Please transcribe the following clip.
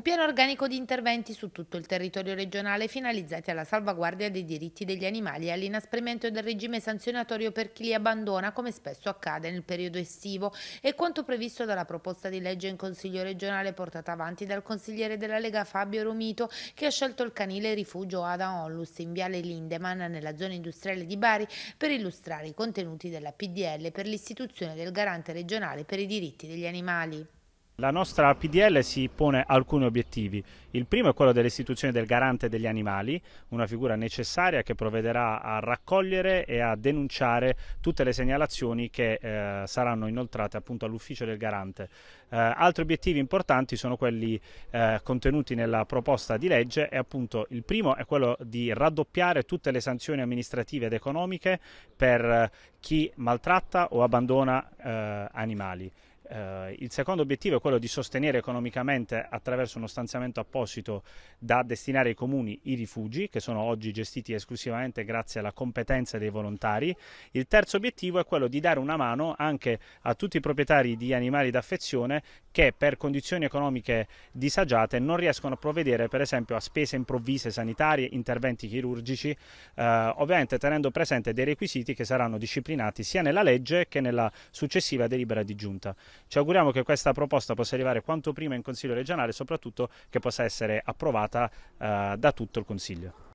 un piano organico di interventi su tutto il territorio regionale finalizzati alla salvaguardia dei diritti degli animali e all'inasprimento del regime sanzionatorio per chi li abbandona, come spesso accade nel periodo estivo, e quanto previsto dalla proposta di legge in Consiglio regionale portata avanti dal consigliere della Lega Fabio Romito, che ha scelto il canile rifugio Ada Onlus in Viale Lindemann nella zona industriale di Bari per illustrare i contenuti della PDL per l'istituzione del garante regionale per i diritti degli animali. La nostra PDL si pone alcuni obiettivi. Il primo è quello dell'istituzione del garante degli animali, una figura necessaria che provvederà a raccogliere e a denunciare tutte le segnalazioni che eh, saranno inoltrate appunto all'ufficio del garante. Eh, altri obiettivi importanti sono quelli eh, contenuti nella proposta di legge e appunto il primo è quello di raddoppiare tutte le sanzioni amministrative ed economiche per eh, chi maltratta o abbandona eh, animali. Eh, il secondo obiettivo è quello di sostenere economicamente attraverso uno stanziamento apposito da destinare ai comuni i rifugi che sono oggi gestiti esclusivamente grazie alla competenza dei volontari. Il terzo obiettivo è quello di dare una mano anche a tutti i proprietari di animali d'affezione che per condizioni economiche disagiate non riescono a provvedere per esempio a spese improvvise sanitarie, interventi chirurgici, eh, ovviamente tenendo presente dei requisiti che saranno disciplinati sia nella legge che nella successiva delibera di giunta. Ci auguriamo che questa proposta possa arrivare quanto prima in Consiglio regionale e soprattutto che possa essere approvata eh, da tutto il Consiglio.